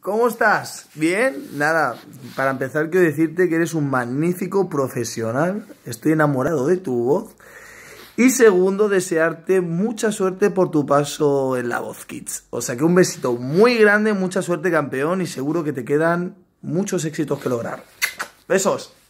¿Cómo estás? ¿Bien? Nada, para empezar quiero decirte que eres un magnífico profesional, estoy enamorado de tu voz. Y segundo, desearte mucha suerte por tu paso en la Voz Kids. O sea que un besito muy grande, mucha suerte campeón y seguro que te quedan muchos éxitos que lograr. Besos.